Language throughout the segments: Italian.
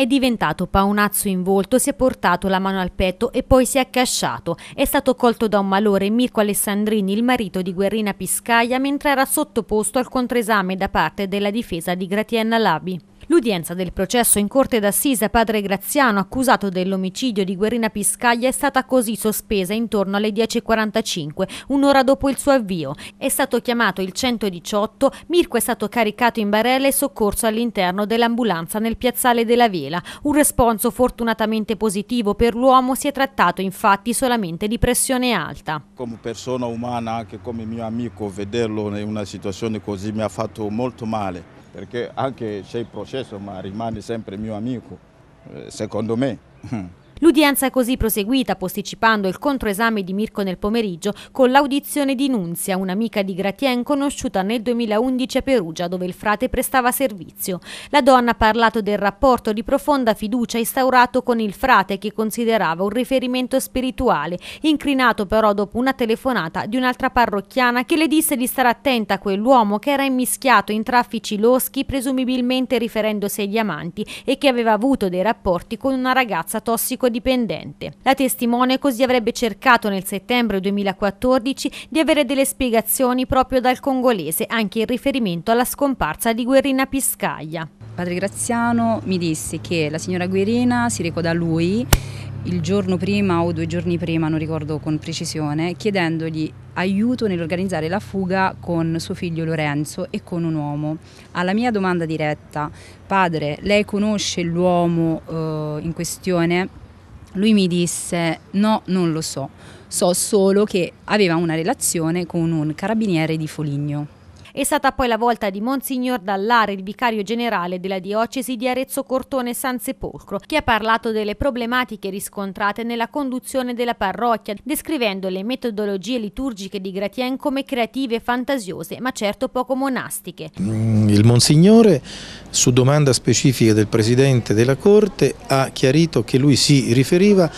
È diventato paonazzo in volto, si è portato la mano al petto e poi si è accasciato. È stato colto da un malore Mirko Alessandrini, il marito di Guerrina Piscaia, mentre era sottoposto al controesame da parte della difesa di Gratienna Labi. L'udienza del processo in corte d'assise padre Graziano, accusato dell'omicidio di Guerrina Piscaglia, è stata così sospesa intorno alle 10.45, un'ora dopo il suo avvio. È stato chiamato il 118, Mirko è stato caricato in barella e soccorso all'interno dell'ambulanza nel piazzale della Vela. Un responso fortunatamente positivo per l'uomo si è trattato infatti solamente di pressione alta. Come persona umana, anche come mio amico, vederlo in una situazione così mi ha fatto molto male perché anche se il processo ma rimane sempre mio amico, eh, secondo me. Mm, L'udienza è così proseguita posticipando il controesame di Mirko nel pomeriggio con l'audizione di Nunzia, un'amica di Gratien conosciuta nel 2011 a Perugia dove il frate prestava servizio. La donna ha parlato del rapporto di profonda fiducia instaurato con il frate che considerava un riferimento spirituale, incrinato però dopo una telefonata di un'altra parrocchiana che le disse di stare attenta a quell'uomo che era immischiato in traffici loschi presumibilmente riferendosi ai diamanti e che aveva avuto dei rapporti con una ragazza tossicodipendente tossicodipendente. La testimone così avrebbe cercato nel settembre 2014 di avere delle spiegazioni proprio dal congolese, anche in riferimento alla scomparsa di Guerrina Piscaglia. Padre Graziano mi disse che la signora Guerrina si recò da lui il giorno prima o due giorni prima, non ricordo con precisione, chiedendogli aiuto nell'organizzare la fuga con suo figlio Lorenzo e con un uomo. Alla mia domanda diretta, padre, lei conosce l'uomo eh, in questione? Lui mi disse no, non lo so, so solo che aveva una relazione con un carabiniere di Foligno. È stata poi la volta di Monsignor Dallare, il vicario generale della diocesi di Arezzo Cortone San Sepolcro, che ha parlato delle problematiche riscontrate nella conduzione della parrocchia, descrivendo le metodologie liturgiche di Gratien come creative e fantasiose, ma certo poco monastiche. Mm, il Monsignore, su domanda specifica del Presidente della Corte, ha chiarito che lui si riferiva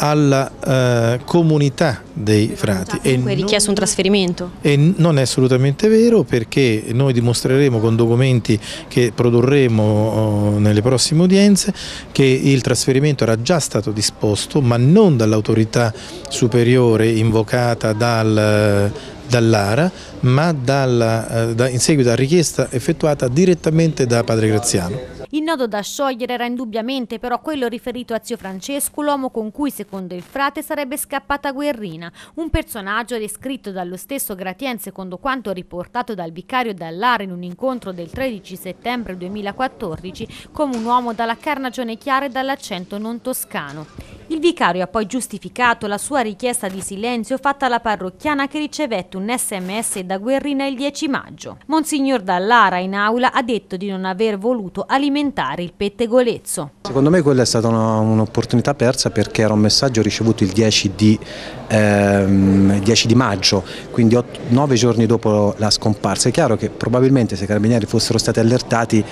alla eh, comunità dei frati. E comunque è richiesto un trasferimento? E non è assolutamente vero perché noi dimostreremo con documenti che produrremo oh, nelle prossime udienze che il trasferimento era già stato disposto ma non dall'autorità superiore invocata dal dall'ARA ma dalla, eh, da, in seguito a richiesta effettuata direttamente da Padre Graziano. Il nodo da sciogliere era indubbiamente però quello riferito a zio Francesco, l'uomo con cui secondo il frate sarebbe scappata Guerrina, un personaggio descritto dallo stesso Gratien secondo quanto riportato dal vicario Dallara in un incontro del 13 settembre 2014 come un uomo dalla carnagione chiara e dall'accento non toscano. Il vicario ha poi giustificato la sua richiesta di silenzio fatta alla parrocchiana che ricevette un sms da Guerrina il 10 maggio. Monsignor Dallara in aula ha detto di non aver voluto alimentare il pettegolezzo. Secondo me quella è stata un'opportunità persa perché era un messaggio ricevuto il 10 di, ehm, 10 di maggio, quindi 9 giorni dopo la scomparsa. È chiaro che probabilmente se i carabinieri fossero stati allertati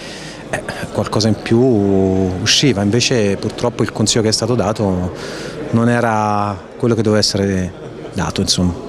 eh, qualcosa in più usciva, invece purtroppo il consiglio che è stato dato non era quello che doveva essere dato. Insomma.